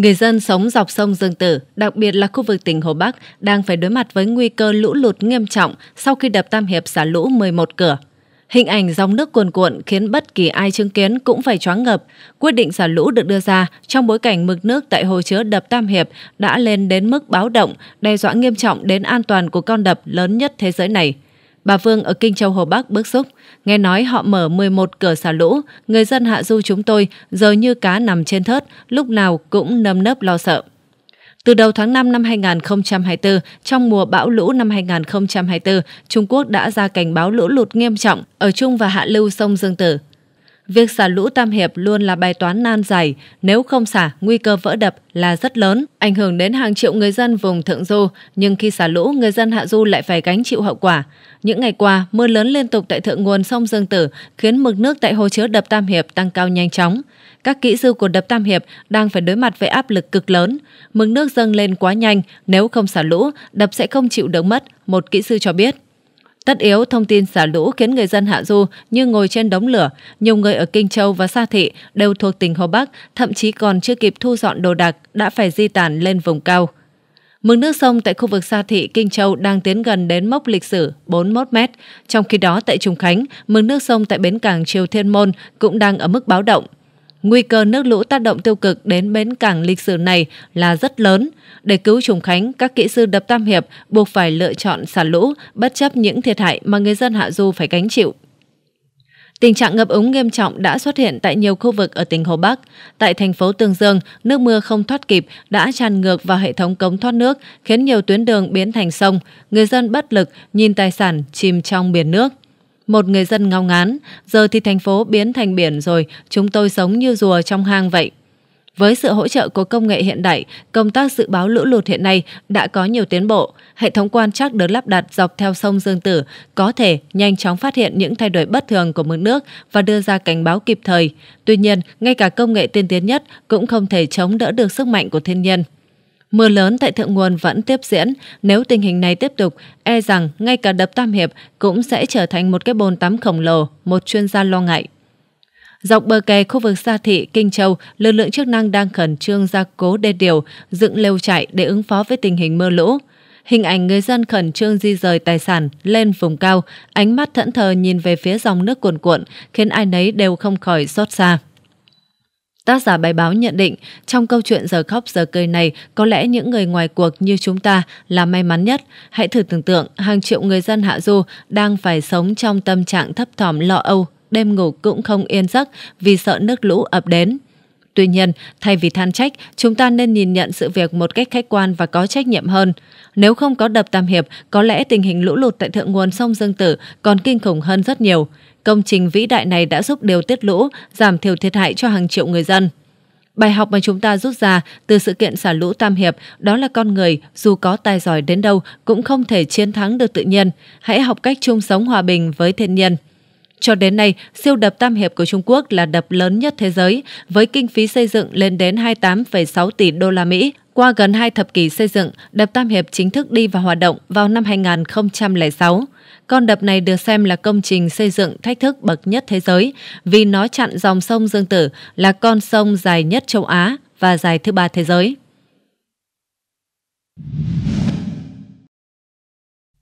Người dân sống dọc sông Dương Tử, đặc biệt là khu vực tỉnh Hồ Bắc, đang phải đối mặt với nguy cơ lũ lụt nghiêm trọng sau khi đập Tam Hiệp xả lũ 11 cửa. Hình ảnh dòng nước cuồn cuộn khiến bất kỳ ai chứng kiến cũng phải choáng ngợp. Quyết định xả lũ được đưa ra trong bối cảnh mực nước tại hồ chứa đập Tam Hiệp đã lên đến mức báo động, đe dọa nghiêm trọng đến an toàn của con đập lớn nhất thế giới này – Bà Phương ở Kinh Châu Hồ Bắc bức xúc, nghe nói họ mở 11 cửa xả lũ, người dân hạ du chúng tôi giờ như cá nằm trên thớt, lúc nào cũng nâm nấp lo sợ. Từ đầu tháng 5 năm 2024, trong mùa bão lũ năm 2024, Trung Quốc đã ra cảnh báo lũ lụt nghiêm trọng ở Trung và Hạ Lưu sông Dương Tử. Việc xả lũ Tam Hiệp luôn là bài toán nan giải, nếu không xả, nguy cơ vỡ đập là rất lớn, ảnh hưởng đến hàng triệu người dân vùng thượng du, nhưng khi xả lũ, người dân hạ du lại phải gánh chịu hậu quả. Những ngày qua, mưa lớn liên tục tại thượng nguồn sông Dương Tử khiến mực nước tại hồ chứa đập Tam Hiệp tăng cao nhanh chóng. Các kỹ sư của đập Tam Hiệp đang phải đối mặt với áp lực cực lớn. Mực nước dâng lên quá nhanh, nếu không xả lũ, đập sẽ không chịu được mất, một kỹ sư cho biết. Tất yếu thông tin xả lũ khiến người dân Hạ Du như ngồi trên đống lửa, nhiều người ở Kinh Châu và Sa Thị đều thuộc tỉnh Hồ Bắc, thậm chí còn chưa kịp thu dọn đồ đạc đã phải di tản lên vùng cao. Mực nước sông tại khu vực Sa Thị, Kinh Châu đang tiến gần đến mốc lịch sử 41 mét. trong khi đó tại Trùng Khánh, mực nước sông tại bến cảng Triều Thiên Môn cũng đang ở mức báo động Nguy cơ nước lũ tác động tiêu cực đến bến cảng lịch sử này là rất lớn. Để cứu Trùng Khánh, các kỹ sư đập Tam Hiệp buộc phải lựa chọn xả lũ bất chấp những thiệt hại mà người dân Hạ Du phải gánh chịu. Tình trạng ngập úng nghiêm trọng đã xuất hiện tại nhiều khu vực ở tỉnh Hồ Bắc. Tại thành phố Tương Dương, nước mưa không thoát kịp đã tràn ngược vào hệ thống cống thoát nước, khiến nhiều tuyến đường biến thành sông. Người dân bất lực nhìn tài sản chìm trong biển nước. Một người dân ngao ngán, giờ thì thành phố biến thành biển rồi, chúng tôi sống như rùa trong hang vậy. Với sự hỗ trợ của công nghệ hiện đại, công tác dự báo lũ lụt hiện nay đã có nhiều tiến bộ. Hệ thống quan trắc được lắp đặt dọc theo sông Dương Tử có thể nhanh chóng phát hiện những thay đổi bất thường của mực nước và đưa ra cảnh báo kịp thời. Tuy nhiên, ngay cả công nghệ tiên tiến nhất cũng không thể chống đỡ được sức mạnh của thiên nhiên. Mưa lớn tại thượng nguồn vẫn tiếp diễn, nếu tình hình này tiếp tục, e rằng ngay cả đập Tam Hiệp cũng sẽ trở thành một cái bồn tắm khổng lồ, một chuyên gia lo ngại. Dọc bờ kè khu vực Sa thị Kinh Châu, lực lượng chức năng đang khẩn trương gia cố đê điều, dựng lều trại để ứng phó với tình hình mưa lũ. Hình ảnh người dân khẩn trương di rời tài sản lên vùng cao, ánh mắt thẫn thờ nhìn về phía dòng nước cuồn cuộn, khiến ai nấy đều không khỏi xót xa. Tác giả bài báo nhận định, trong câu chuyện giờ khóc giờ cười này, có lẽ những người ngoài cuộc như chúng ta là may mắn nhất. Hãy thử tưởng tượng, hàng triệu người dân Hạ Du đang phải sống trong tâm trạng thấp thỏm lo âu, đêm ngủ cũng không yên giấc vì sợ nước lũ ập đến. Tuy nhiên, thay vì than trách, chúng ta nên nhìn nhận sự việc một cách khách quan và có trách nhiệm hơn. Nếu không có đập Tam Hiệp, có lẽ tình hình lũ lụt tại thượng nguồn sông Dương Tử còn kinh khủng hơn rất nhiều. Công trình vĩ đại này đã giúp điều tiết lũ, giảm thiểu thiệt hại cho hàng triệu người dân. Bài học mà chúng ta rút ra từ sự kiện xả lũ Tam Hiệp đó là con người dù có tài giỏi đến đâu cũng không thể chiến thắng được tự nhiên. Hãy học cách chung sống hòa bình với thiên nhiên. Cho đến nay, siêu đập Tam Hiệp của Trung Quốc là đập lớn nhất thế giới, với kinh phí xây dựng lên đến 28,6 tỷ đô la Mỹ. Qua gần hai thập kỷ xây dựng, đập Tam Hiệp chính thức đi vào hoạt động vào năm 2006. Con đập này được xem là công trình xây dựng thách thức bậc nhất thế giới vì nó chặn dòng sông Dương Tử là con sông dài nhất châu Á và dài thứ ba thế giới.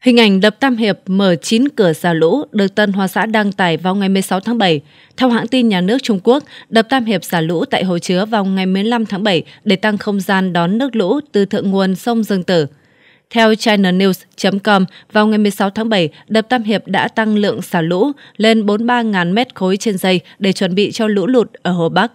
Hình ảnh đập Tam Hiệp mở 9 cửa xả lũ được Tân Hoa Xã đăng tải vào ngày 16 tháng 7. Theo hãng tin nhà nước Trung Quốc, đập Tam Hiệp xả lũ tại hồ chứa vào ngày 15 tháng 7 để tăng không gian đón nước lũ từ thượng nguồn sông Dương Tử – theo ChinaNews.com, vào ngày 16 tháng 7, đập Tam Hiệp đã tăng lượng xả lũ lên 43.000 mét khối trên giây để chuẩn bị cho lũ lụt ở Hồ Bắc.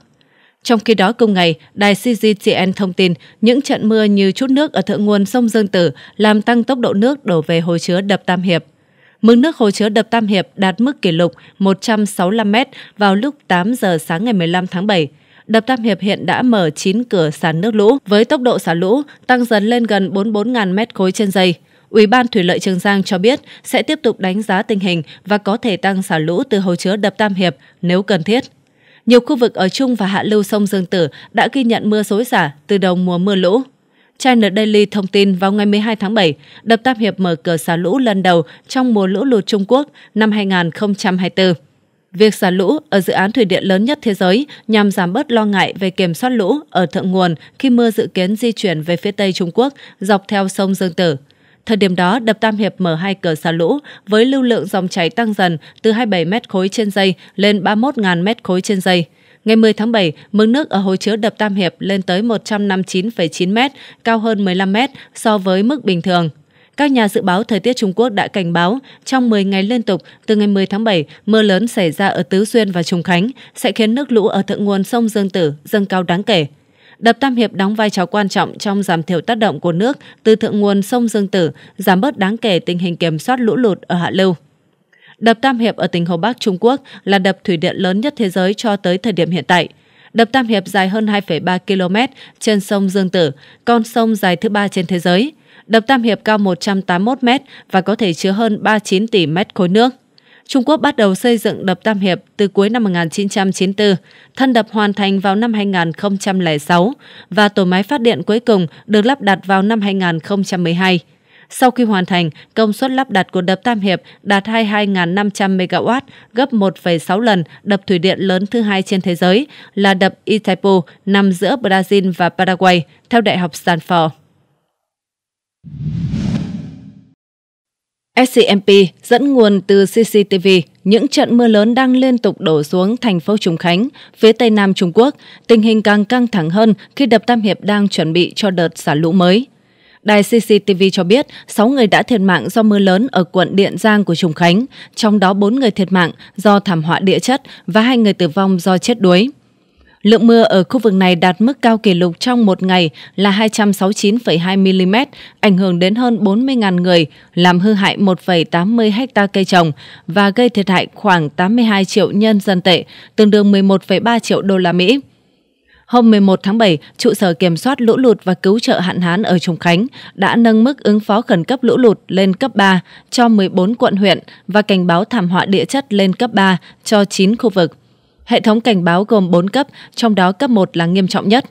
Trong khi đó cùng ngày, đài CGTN thông tin những trận mưa như chút nước ở thượng nguồn sông Dương Tử làm tăng tốc độ nước đổ về hồ chứa đập Tam Hiệp. Mực nước hồ chứa đập Tam Hiệp đạt mức kỷ lục 165 m vào lúc 8 giờ sáng ngày 15 tháng 7 đập Tam Hiệp hiện đã mở 9 cửa xả nước lũ với tốc độ xả lũ tăng dần lên gần 44.000 mét khối trên giây. Ủy ban Thủy lợi Trường Giang cho biết sẽ tiếp tục đánh giá tình hình và có thể tăng xả lũ từ hồ chứa đập Tam Hiệp nếu cần thiết. Nhiều khu vực ở Trung và Hạ Lưu sông Dương Tử đã ghi nhận mưa xối xả từ đầu mùa mưa lũ. China Daily thông tin vào ngày 12 tháng 7, đập Tam Hiệp mở cửa xả lũ lần đầu trong mùa lũ lụt Trung Quốc năm 2024. Việc xả lũ ở dự án thủy điện lớn nhất thế giới nhằm giảm bớt lo ngại về kiểm soát lũ ở thượng nguồn khi mưa dự kiến di chuyển về phía Tây Trung Quốc dọc theo sông Dương Tử. Thời điểm đó, đập Tam Hiệp mở hai cửa xả lũ với lưu lượng dòng chảy tăng dần từ 27 mét khối trên giây lên 31.000 mét khối trên giây. Ngày 10 tháng 7, mực nước ở hồ chứa đập Tam Hiệp lên tới 159,9 mét, cao hơn 15 mét so với mức bình thường. Các nhà dự báo thời tiết Trung Quốc đã cảnh báo trong 10 ngày liên tục từ ngày 10 tháng 7, mưa lớn xảy ra ở Tứ Xuyên và Trùng Khánh sẽ khiến nước lũ ở thượng nguồn sông Dương Tử dâng cao đáng kể. Đập Tam Hiệp đóng vai trò quan trọng trong giảm thiểu tác động của nước từ thượng nguồn sông Dương Tử, giảm bớt đáng kể tình hình kiểm soát lũ lụt ở hạ lưu. Đập Tam Hiệp ở tỉnh Hồ Bắc Trung Quốc là đập thủy điện lớn nhất thế giới cho tới thời điểm hiện tại. Đập Tam Hiệp dài hơn 2,3 km trên sông Dương Tử, con sông dài thứ ba trên thế giới – Đập Tam Hiệp cao 181 mét và có thể chứa hơn 39 tỷ mét khối nước. Trung Quốc bắt đầu xây dựng đập Tam Hiệp từ cuối năm 1994, thân đập hoàn thành vào năm 2006 và tổ máy phát điện cuối cùng được lắp đặt vào năm 2012. Sau khi hoàn thành, công suất lắp đặt của đập Tam Hiệp đạt 22.500 MW, gấp 1,6 lần đập thủy điện lớn thứ hai trên thế giới là đập Itaipu nằm giữa Brazil và Paraguay, theo Đại học Stanford. SCMP dẫn nguồn từ CCTV, những trận mưa lớn đang liên tục đổ xuống thành phố Trùng Khánh, phía tây nam Trung Quốc, tình hình càng căng thẳng hơn khi đập Tam Hiệp đang chuẩn bị cho đợt xả lũ mới. Đài CCTV cho biết 6 người đã thiệt mạng do mưa lớn ở quận Điện Giang của Trùng Khánh, trong đó 4 người thiệt mạng do thảm họa địa chất và hai người tử vong do chết đuối. Lượng mưa ở khu vực này đạt mức cao kỷ lục trong một ngày là 269,2 mm, ảnh hưởng đến hơn 40.000 người, làm hư hại 1,80 ha cây trồng và gây thiệt hại khoảng 82 triệu nhân dân tệ, tương đương 11,3 triệu đô la Mỹ. Hôm 11 tháng 7, trụ sở kiểm soát lũ lụt và cứu trợ hạn hán ở Trùng Khánh đã nâng mức ứng phó khẩn cấp lũ lụt lên cấp 3 cho 14 quận huyện và cảnh báo thảm họa địa chất lên cấp 3 cho 9 khu vực. Hệ thống cảnh báo gồm 4 cấp, trong đó cấp 1 là nghiêm trọng nhất.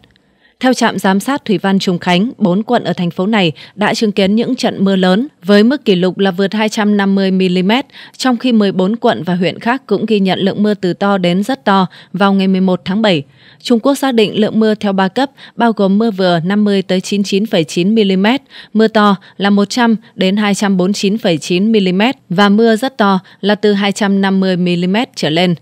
Theo trạm giám sát Thủy Văn Trùng Khánh, 4 quận ở thành phố này đã chứng kiến những trận mưa lớn với mức kỷ lục là vượt 250mm, trong khi 14 quận và huyện khác cũng ghi nhận lượng mưa từ to đến rất to vào ngày 11 tháng 7. Trung Quốc xác định lượng mưa theo 3 cấp, bao gồm mưa vừa 50-99,9mm, mưa to là 100 đến 249,9mm và mưa rất to là từ 250mm trở lên.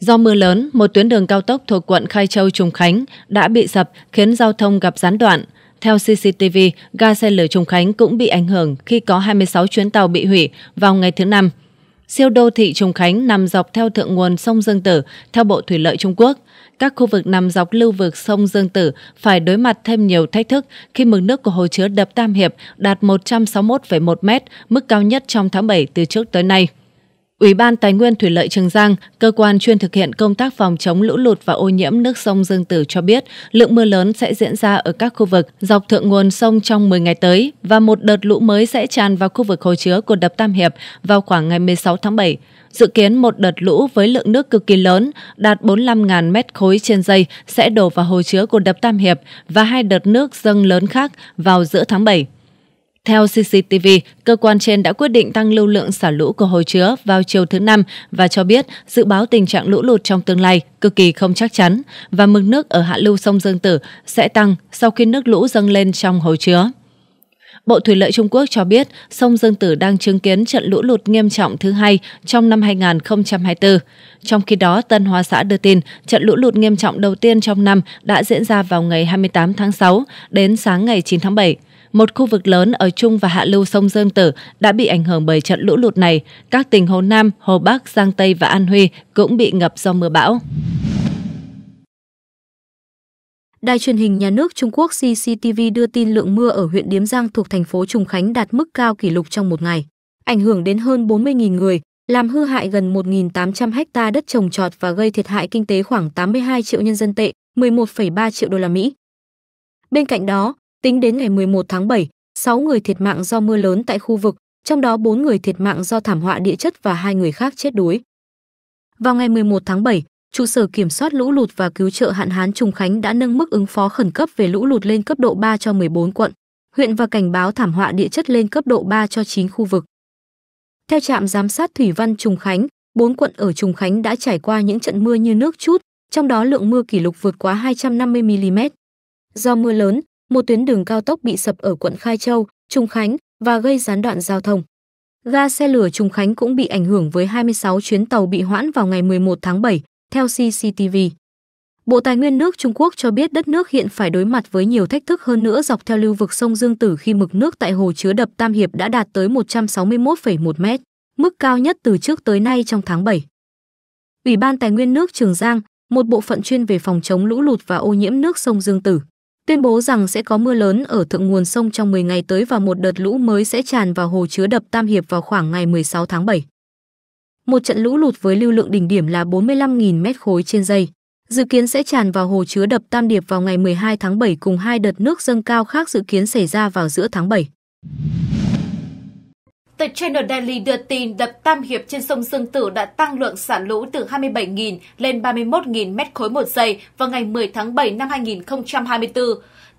Do mưa lớn, một tuyến đường cao tốc thuộc quận Khai Châu Trùng Khánh đã bị sập khiến giao thông gặp gián đoạn. Theo CCTV, ga xe lửa Trùng Khánh cũng bị ảnh hưởng khi có 26 chuyến tàu bị hủy vào ngày thứ Năm. Siêu đô thị Trùng Khánh nằm dọc theo thượng nguồn sông Dương Tử, theo Bộ Thủy lợi Trung Quốc. Các khu vực nằm dọc lưu vực sông Dương Tử phải đối mặt thêm nhiều thách thức khi mực nước của hồ chứa đập Tam Hiệp đạt 161,1 m, mức cao nhất trong tháng 7 từ trước tới nay. Ủy ban Tài nguyên Thủy lợi Trường Giang, cơ quan chuyên thực hiện công tác phòng chống lũ lụt và ô nhiễm nước sông Dương Tử cho biết, lượng mưa lớn sẽ diễn ra ở các khu vực dọc thượng nguồn sông trong 10 ngày tới và một đợt lũ mới sẽ tràn vào khu vực hồ chứa của đập Tam Hiệp vào khoảng ngày 16 tháng 7. Dự kiến một đợt lũ với lượng nước cực kỳ lớn, đạt 45.000 mét khối trên giây sẽ đổ vào hồ chứa của đập Tam Hiệp và hai đợt nước dâng lớn khác vào giữa tháng 7. Theo CCTV, cơ quan trên đã quyết định tăng lưu lượng xả lũ của hồ chứa vào chiều thứ Năm và cho biết dự báo tình trạng lũ lụt trong tương lai cực kỳ không chắc chắn và mực nước ở hạ lưu sông Dương Tử sẽ tăng sau khi nước lũ dâng lên trong hồ chứa. Bộ Thủy lợi Trung Quốc cho biết sông Dương Tử đang chứng kiến trận lũ lụt nghiêm trọng thứ hai trong năm 2024. Trong khi đó, Tân Hóa xã đưa tin trận lũ lụt nghiêm trọng đầu tiên trong năm đã diễn ra vào ngày 28 tháng 6 đến sáng ngày 9 tháng 7. Một khu vực lớn ở trung và hạ lưu sông Dương Tử đã bị ảnh hưởng bởi trận lũ lụt này. Các tỉnh Hồ Nam, Hồ Bắc, Giang Tây và An Huy cũng bị ngập do mưa bão. Đài truyền hình nhà nước Trung Quốc CCTV đưa tin lượng mưa ở huyện Điếm Giang thuộc thành phố Trùng Khánh đạt mức cao kỷ lục trong một ngày, ảnh hưởng đến hơn 40.000 người, làm hư hại gần 1.800 ha đất trồng trọt và gây thiệt hại kinh tế khoảng 82 triệu nhân dân tệ, 11,3 triệu đô la Mỹ. Bên cạnh đó, Tính đến ngày 11 tháng 7, 6 người thiệt mạng do mưa lớn tại khu vực, trong đó 4 người thiệt mạng do thảm họa địa chất và hai người khác chết đuối. Vào ngày 11 tháng 7, trụ sở kiểm soát lũ lụt và cứu trợ hạn hán Trùng Khánh đã nâng mức ứng phó khẩn cấp về lũ lụt lên cấp độ 3 cho 14 quận, huyện và cảnh báo thảm họa địa chất lên cấp độ 3 cho 9 khu vực. Theo trạm giám sát thủy văn Trùng Khánh, 4 quận ở Trùng Khánh đã trải qua những trận mưa như nước chút, trong đó lượng mưa kỷ lục vượt quá 250 mm. Do mưa lớn, một tuyến đường cao tốc bị sập ở quận Khai Châu, Trung Khánh và gây gián đoạn giao thông. Ga xe lửa Trung Khánh cũng bị ảnh hưởng với 26 chuyến tàu bị hoãn vào ngày 11 tháng 7, theo CCTV. Bộ Tài nguyên nước Trung Quốc cho biết đất nước hiện phải đối mặt với nhiều thách thức hơn nữa dọc theo lưu vực sông Dương Tử khi mực nước tại hồ chứa đập Tam Hiệp đã đạt tới 161,1 mét, mức cao nhất từ trước tới nay trong tháng 7. Ủy ban Tài nguyên nước Trường Giang, một bộ phận chuyên về phòng chống lũ lụt và ô nhiễm nước sông Dương Tử, tuyên bố rằng sẽ có mưa lớn ở thượng nguồn sông trong 10 ngày tới và một đợt lũ mới sẽ tràn vào hồ chứa đập Tam Hiệp vào khoảng ngày 16 tháng 7. Một trận lũ lụt với lưu lượng đỉnh điểm là 45.000 mét khối trên giây. Dự kiến sẽ tràn vào hồ chứa đập Tam Điệp vào ngày 12 tháng 7 cùng hai đợt nước dâng cao khác dự kiến xảy ra vào giữa tháng 7. Tờ Channel Daily đưa tin đập Tam Hiệp trên sông Dương Tử đã tăng lượng xả lũ từ 27.000 lên 31.000 mét khối một giây vào ngày 10 tháng 7 năm 2024.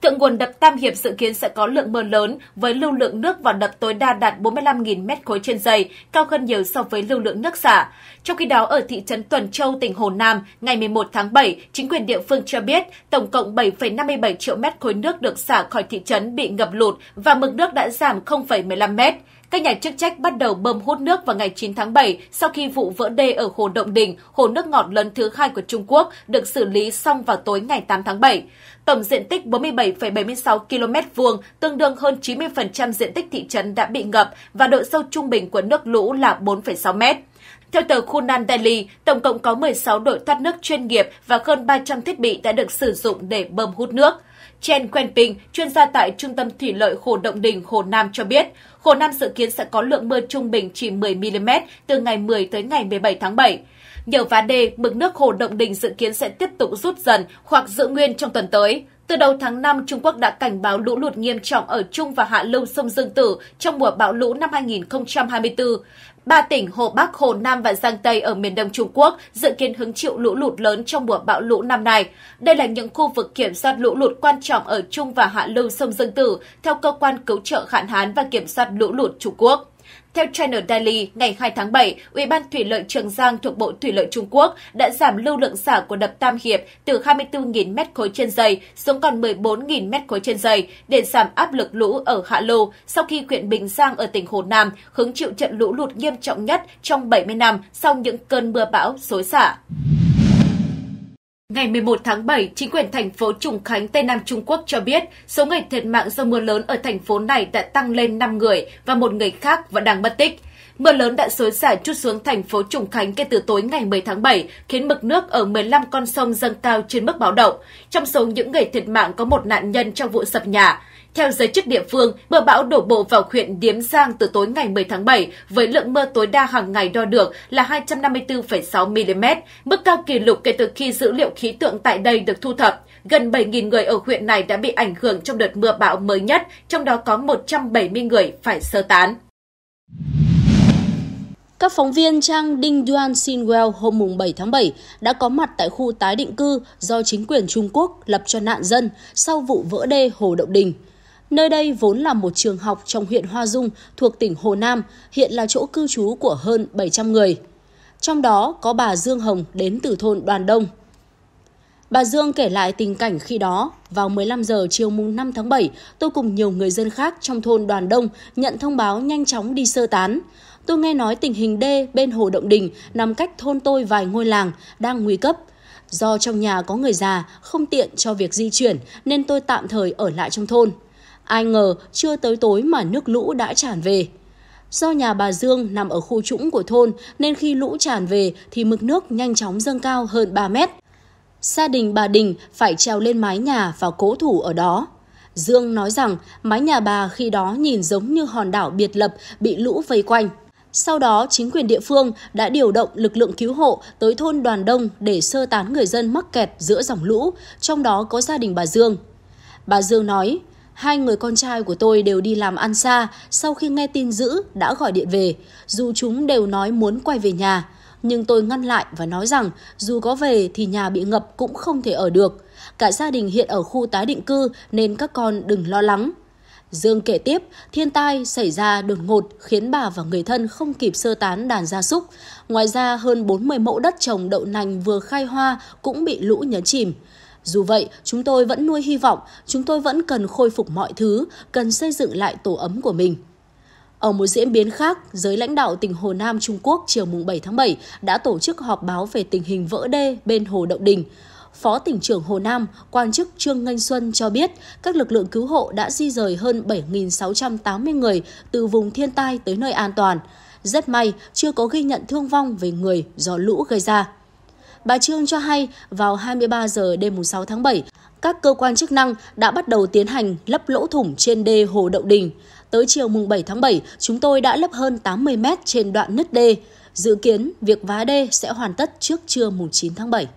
Thượng nguồn đập Tam Hiệp dự kiến sẽ có lượng mưa lớn với lưu lượng nước vào đập tối đa đạt 45.000 mét khối trên giây, cao hơn nhiều so với lưu lượng nước xả. Trong khi đó, ở thị trấn Tuần Châu, tỉnh Hồ Nam, ngày 11 tháng 7, chính quyền địa phương cho biết tổng cộng 7,57 triệu mét khối nước được xả khỏi thị trấn bị ngập lụt và mực nước đã giảm 0,15 mét. Các nhà chức trách bắt đầu bơm hút nước vào ngày 9 tháng 7 sau khi vụ vỡ đê ở Hồ Động Đình, hồ nước ngọt lớn thứ hai của Trung Quốc, được xử lý xong vào tối ngày 8 tháng 7. Tổng diện tích 47,76 km vuông, tương đương hơn 90% diện tích thị trấn đã bị ngập và độ sâu trung bình của nước lũ là 4,6 mét. Theo tờ Khunan Daily, tổng cộng có 16 đội thoát nước chuyên nghiệp và hơn 300 thiết bị đã được sử dụng để bơm hút nước. Chen Quenping, chuyên gia tại Trung tâm Thủy lợi Hồ Động Đình, Hồ Nam cho biết, Hồ Nam dự kiến sẽ có lượng mưa trung bình chỉ 10mm từ ngày 10 tới ngày 17 tháng 7. Nhờ vá đê, mực nước Hồ Động Đình dự kiến sẽ tiếp tục rút dần hoặc giữ nguyên trong tuần tới. Từ đầu tháng 5, Trung Quốc đã cảnh báo lũ lụt nghiêm trọng ở Trung và Hạ Lưu sông Dương Tử trong mùa bão lũ năm 2024. Ba tỉnh Hồ Bắc, Hồ Nam và Giang Tây ở miền đông Trung Quốc dự kiến hứng chịu lũ lụt lớn trong mùa bão lũ năm nay. Đây là những khu vực kiểm soát lũ lụt quan trọng ở Trung và Hạ Lưu sông Dương Tử theo cơ quan cứu trợ hạn hán và kiểm soát lũ lụt Trung Quốc. Theo China Daily, ngày 2 tháng 7, Ủy ban Thủy lợi Trường Giang thuộc Bộ Thủy lợi Trung Quốc đã giảm lưu lượng xả của đập Tam Hiệp từ 24.000 m khối trên giây xuống còn 14.000 m khối trên giây để giảm áp lực lũ ở Hạ Lô sau khi huyện Bình Giang ở tỉnh Hồ Nam hứng chịu trận lũ lụt nghiêm trọng nhất trong 70 năm sau những cơn mưa bão xối xả. Ngày 11 tháng 7, chính quyền thành phố Trùng Khánh, Tây Nam Trung Quốc cho biết số người thiệt mạng do mưa lớn ở thành phố này đã tăng lên 5 người và một người khác vẫn đang mất tích. Mưa lớn đã xối xả chút xuống thành phố Trùng Khánh kể từ tối ngày 10 tháng 7, khiến mực nước ở 15 con sông dâng cao trên mức báo động. Trong số những người thiệt mạng có một nạn nhân trong vụ sập nhà. Theo giới chức địa phương, mưa bão đổ bộ vào huyện Điếm Giang từ tối ngày 10 tháng 7 với lượng mưa tối đa hàng ngày đo được là 254,6 mm, mức cao kỷ lục kể từ khi dữ liệu khí tượng tại đây được thu thập. Gần 7.000 người ở huyện này đã bị ảnh hưởng trong đợt mưa bão mới nhất, trong đó có 170 người phải sơ tán. Các phóng viên trang Ding Yuan Sinwell hôm 7 tháng 7 đã có mặt tại khu tái định cư do chính quyền Trung Quốc lập cho nạn dân sau vụ vỡ đê Hồ Động Đình. Nơi đây vốn là một trường học trong huyện Hoa Dung thuộc tỉnh Hồ Nam, hiện là chỗ cư trú của hơn 700 người. Trong đó có bà Dương Hồng đến từ thôn Đoàn Đông. Bà Dương kể lại tình cảnh khi đó, vào 15 giờ chiều mùng 5 tháng 7, tôi cùng nhiều người dân khác trong thôn Đoàn Đông nhận thông báo nhanh chóng đi sơ tán. Tôi nghe nói tình hình đê bên Hồ Động Đình nằm cách thôn tôi vài ngôi làng đang nguy cấp. Do trong nhà có người già, không tiện cho việc di chuyển nên tôi tạm thời ở lại trong thôn. Ai ngờ chưa tới tối mà nước lũ đã tràn về. Do nhà bà Dương nằm ở khu trũng của thôn nên khi lũ tràn về thì mực nước nhanh chóng dâng cao hơn 3 mét. Gia đình bà Đình phải trèo lên mái nhà và cố thủ ở đó. Dương nói rằng mái nhà bà khi đó nhìn giống như hòn đảo biệt lập bị lũ vây quanh. Sau đó, chính quyền địa phương đã điều động lực lượng cứu hộ tới thôn Đoàn Đông để sơ tán người dân mắc kẹt giữa dòng lũ, trong đó có gia đình bà Dương. Bà Dương nói, Hai người con trai của tôi đều đi làm ăn xa, sau khi nghe tin dữ đã gọi điện về, dù chúng đều nói muốn quay về nhà. Nhưng tôi ngăn lại và nói rằng dù có về thì nhà bị ngập cũng không thể ở được. Cả gia đình hiện ở khu tái định cư nên các con đừng lo lắng. Dương kể tiếp, thiên tai xảy ra đột ngột khiến bà và người thân không kịp sơ tán đàn gia súc. Ngoài ra, hơn 40 mẫu đất trồng đậu nành vừa khai hoa cũng bị lũ nhấn chìm. Dù vậy, chúng tôi vẫn nuôi hy vọng, chúng tôi vẫn cần khôi phục mọi thứ, cần xây dựng lại tổ ấm của mình. Ở một diễn biến khác, giới lãnh đạo tỉnh Hồ Nam Trung Quốc chiều 7 tháng 7 đã tổ chức họp báo về tình hình vỡ đê bên Hồ Động Đình. Phó tỉnh trưởng Hồ Nam, quan chức Trương Ngân Xuân cho biết các lực lượng cứu hộ đã di rời hơn 7.680 người từ vùng thiên tai tới nơi an toàn. Rất may, chưa có ghi nhận thương vong về người do lũ gây ra. Bà Trương cho hay vào 23 giờ đêm 6 tháng 7, các cơ quan chức năng đã bắt đầu tiến hành lấp lỗ thủng trên đê Hồ Đậu Đình. Tới chiều mùng 7 tháng 7, chúng tôi đã lấp hơn 80 mét trên đoạn nứt đê. Dự kiến việc vá đê sẽ hoàn tất trước trưa mùng 9 tháng 7.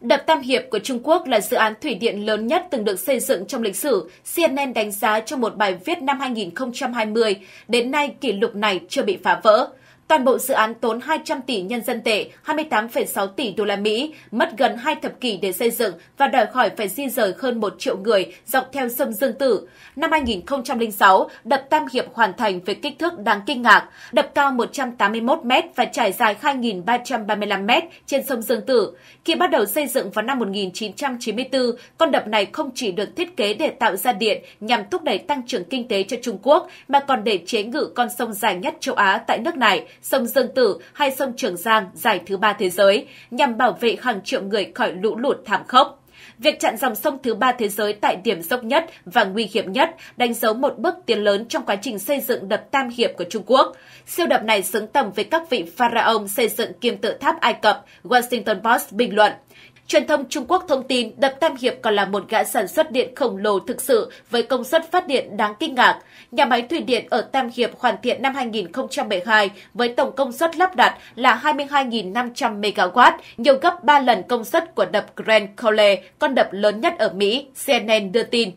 Đập Tam Hiệp của Trung Quốc là dự án thủy điện lớn nhất từng được xây dựng trong lịch sử, CNN đánh giá trong một bài viết năm 2020. Đến nay, kỷ lục này chưa bị phá vỡ. Toàn bộ dự án tốn 200 tỷ nhân dân tệ, 28,6 tỷ đô la Mỹ, mất gần hai thập kỷ để xây dựng và đòi khỏi phải di rời hơn 1 triệu người dọc theo sông Dương Tử. Năm 2006, đập Tam Hiệp hoàn thành với kích thước đáng kinh ngạc, đập cao 181 m và trải dài 2.335 m trên sông Dương Tử. Khi bắt đầu xây dựng vào năm 1994, con đập này không chỉ được thiết kế để tạo ra điện nhằm thúc đẩy tăng trưởng kinh tế cho Trung Quốc, mà còn để chế ngự con sông dài nhất châu Á tại nước này, sông Dương Tử hay sông Trường Giang dài thứ ba thế giới nhằm bảo vệ hàng triệu người khỏi lũ lụt thảm khốc. Việc chặn dòng sông thứ ba thế giới tại điểm dốc nhất và nguy hiểm nhất đánh dấu một bước tiến lớn trong quá trình xây dựng đập Tam Hiệp của Trung Quốc. Siêu đập này xứng tầm với các vị pharaoh xây dựng kim tự tháp Ai Cập, Washington Post bình luận. Truyền thông Trung Quốc thông tin đập Tam Hiệp còn là một gã sản xuất điện khổng lồ thực sự với công suất phát điện đáng kinh ngạc. Nhà máy thủy điện ở Tam Hiệp hoàn thiện năm 2012 với tổng công suất lắp đặt là 22.500 MW, nhiều gấp 3 lần công suất của đập Grand Coulee, con đập lớn nhất ở Mỹ, CNN đưa tin.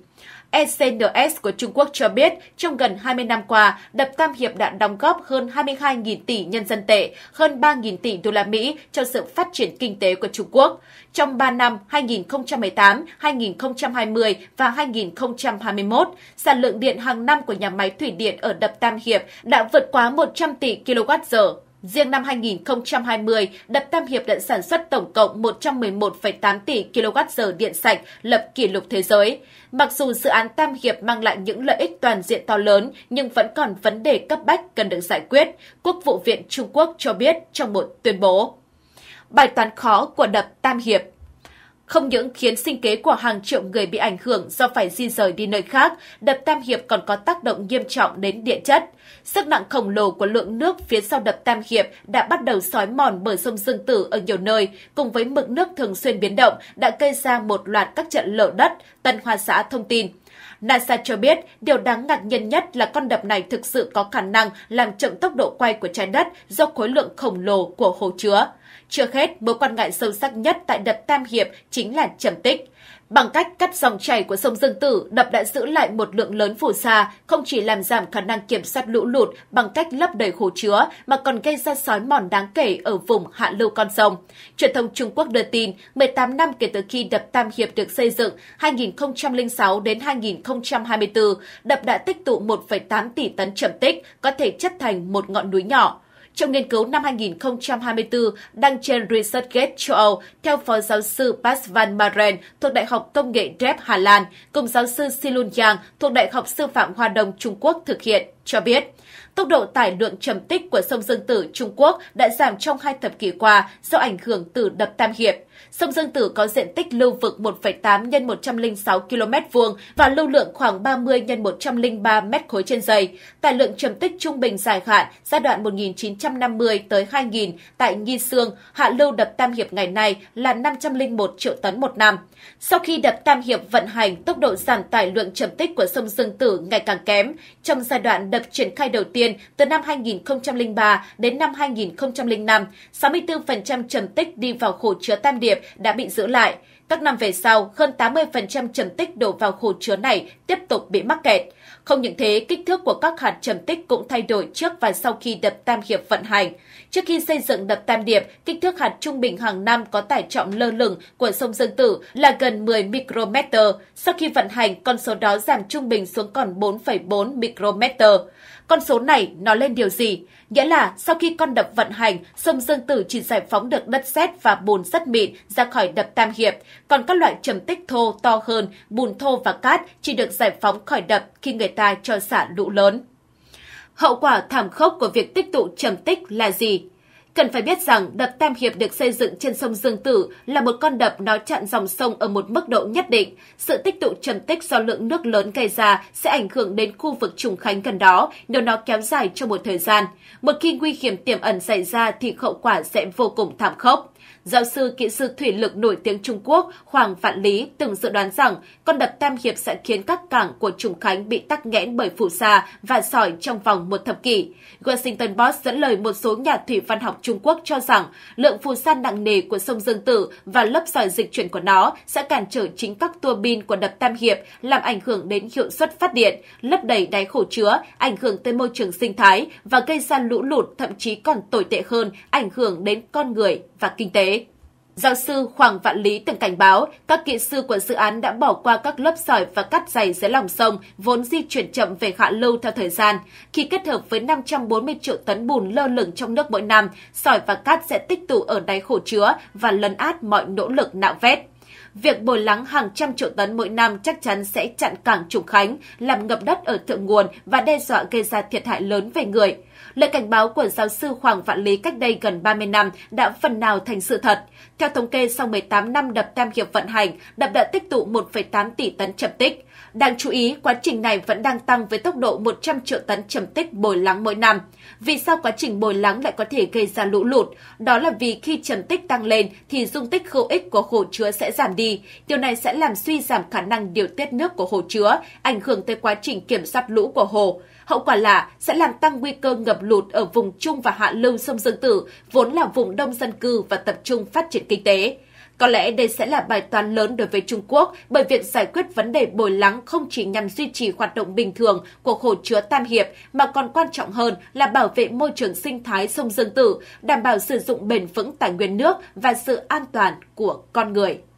ECNS của Trung Quốc cho biết, trong gần 20 năm qua, đập Tam Hiệp đã đóng góp hơn 22.000 tỷ nhân dân tệ, hơn 3.000 tỷ đô la Mỹ cho sự phát triển kinh tế của Trung Quốc. Trong 3 năm 2018, 2020 và 2021, sản lượng điện hàng năm của nhà máy thủy điện ở đập Tam Hiệp đã vượt quá 100 tỷ kWh. Riêng năm 2020, đập Tam Hiệp đã sản xuất tổng cộng 111,8 tỷ kWh điện sạch, lập kỷ lục thế giới. Mặc dù dự án Tam Hiệp mang lại những lợi ích toàn diện to lớn, nhưng vẫn còn vấn đề cấp bách cần được giải quyết, Quốc vụ viện Trung Quốc cho biết trong một tuyên bố. Bài toán khó của đập Tam Hiệp không những khiến sinh kế của hàng triệu người bị ảnh hưởng do phải di rời đi nơi khác, đập Tam Hiệp còn có tác động nghiêm trọng đến địa chất. Sức nặng khổng lồ của lượng nước phía sau đập Tam Hiệp đã bắt đầu sói mòn bờ sông Dương Tử ở nhiều nơi, cùng với mực nước thường xuyên biến động đã gây ra một loạt các trận lở đất, Tân Hoa Xã thông tin. NASA cho biết điều đáng ngạc nhiên nhất là con đập này thực sự có khả năng làm chậm tốc độ quay của trái đất do khối lượng khổng lồ của hồ chứa. Chưa hết, mối quan ngại sâu sắc nhất tại đập Tam Hiệp chính là trầm tích bằng cách cắt dòng chảy của sông Dương Tử, đập đã giữ lại một lượng lớn phù sa, không chỉ làm giảm khả năng kiểm soát lũ lụt bằng cách lấp đầy hồ chứa mà còn gây ra sói mòn đáng kể ở vùng hạ lưu con sông. Truyền thông Trung Quốc đưa tin, 18 năm kể từ khi đập Tam Hiệp được xây dựng 2006 đến 2024, đập đã tích tụ 1,8 tỷ tấn trầm tích, có thể chất thành một ngọn núi nhỏ. Trong nghiên cứu năm 2024 đăng trên ResearchGate châu Âu, theo Phó giáo sư Bas van Maren thuộc Đại học Công nghệ Dresden Hà Lan, cùng giáo sư Silun Yang thuộc Đại học Sư phạm Hoa Đông Trung Quốc thực hiện, cho biết, Tốc độ tải lượng trầm tích của sông Dương Tử Trung Quốc đã giảm trong hai thập kỷ qua do ảnh hưởng từ đập Tam Hiệp. Sông Dương Tử có diện tích lưu vực 1,8 nhân 106 km vuông và lưu lượng khoảng 30 nhân 103 m khối trên giây. Tài lượng trầm tích trung bình dài hạn giai đoạn 1950 tới 2000 tại Nghi Sương, hạ lưu đập Tam Hiệp ngày nay là 501 triệu tấn một năm. Sau khi đập Tam Hiệp vận hành, tốc độ giảm tải lượng trầm tích của sông Dương Tử ngày càng kém. Trong giai đoạn đập triển khai đầu tiên tiên từ năm 2003 đến năm 2005, 64% trầm tích đi vào khổ chứa tam điệp đã bị giữ lại. Các năm về sau, hơn 80% trầm tích đổ vào khổ chứa này tiếp tục bị mắc kẹt. Không những thế, kích thước của các hạt trầm tích cũng thay đổi trước và sau khi đập Tam Hiệp vận hành. Trước khi xây dựng đập Tam Điệp, kích thước hạt trung bình hàng năm có tải trọng lơ lửng của sông Dương Tử là gần 10 micrometer. Sau khi vận hành, con số đó giảm trung bình xuống còn 4,4 micrometer. Con số này nói lên điều gì? Nghĩa là sau khi con đập vận hành, sông Dương Tử chỉ giải phóng được đất sét và bùn rất mịn ra khỏi đập Tam Hiệp, còn các loại trầm tích thô to hơn, bùn thô và cát chỉ được giải phóng khỏi đập khi người ta cho xả lũ lớn. Hậu quả thảm khốc của việc tích tụ trầm tích là gì? Cần phải biết rằng đập Tam Hiệp được xây dựng trên sông Dương Tử là một con đập nó chặn dòng sông ở một mức độ nhất định. Sự tích tụ trầm tích do lượng nước lớn gây ra sẽ ảnh hưởng đến khu vực trùng khánh gần đó nếu nó kéo dài trong một thời gian. Một khi nguy hiểm tiềm ẩn xảy ra thì hậu quả sẽ vô cùng thảm khốc. Giáo sư kỹ sư thủy lực nổi tiếng Trung Quốc Hoàng Vạn Lý từng dự đoán rằng con đập Tam Hiệp sẽ khiến các cảng của Trùng Khánh bị tắc nghẽn bởi phù sa và sỏi trong vòng một thập kỷ. Washington Post dẫn lời một số nhà thủy văn học Trung Quốc cho rằng lượng phù sa nặng nề của sông Dương Tử và lớp sỏi dịch chuyển của nó sẽ cản trở chính các tua bin của đập Tam Hiệp làm ảnh hưởng đến hiệu suất phát điện, lấp đầy đáy khổ chứa, ảnh hưởng tới môi trường sinh thái và gây ra lũ lụt thậm chí còn tồi tệ hơn, ảnh hưởng đến con người và kinh tế. Giáo sư Hoàng Vạn Lý từng cảnh báo các kỹ sư của dự án đã bỏ qua các lớp sỏi và cắt dày dưới lòng sông vốn di chuyển chậm về hạ lưu theo thời gian. Khi kết hợp với 540 triệu tấn bùn lơ lửng trong nước mỗi năm, sỏi và cát sẽ tích tụ ở đáy hồ chứa và lấn át mọi nỗ lực nạo vét. Việc bồi lắng hàng trăm triệu tấn mỗi năm chắc chắn sẽ chặn cảng Trùng Khánh, làm ngập đất ở thượng nguồn và đe dọa gây ra thiệt hại lớn về người – Lời cảnh báo của giáo sư Hoàng Vạn Lý cách đây gần 30 năm đã phần nào thành sự thật. Theo thống kê, sau 18 năm đập Tam Hiệp vận hành, đập đã tích tụ 1,8 tỷ tấn trầm tích. Đáng chú ý, quá trình này vẫn đang tăng với tốc độ 100 triệu tấn trầm tích bồi lắng mỗi năm. Vì sao quá trình bồi lắng lại có thể gây ra lũ lụt? Đó là vì khi trầm tích tăng lên thì dung tích hữu ích của hồ chứa sẽ giảm đi. Điều này sẽ làm suy giảm khả năng điều tiết nước của hồ chứa, ảnh hưởng tới quá trình kiểm soát lũ của hồ. Hậu quả là sẽ làm tăng nguy cơ ngập lụt ở vùng trung và hạ lưu sông Dương Tử, vốn là vùng đông dân cư và tập trung phát triển kinh tế. Có lẽ đây sẽ là bài toán lớn đối với Trung Quốc bởi việc giải quyết vấn đề bồi lắng không chỉ nhằm duy trì hoạt động bình thường của hồ chứa Tam Hiệp mà còn quan trọng hơn là bảo vệ môi trường sinh thái sông Dương Tử, đảm bảo sử dụng bền vững tài nguyên nước và sự an toàn của con người.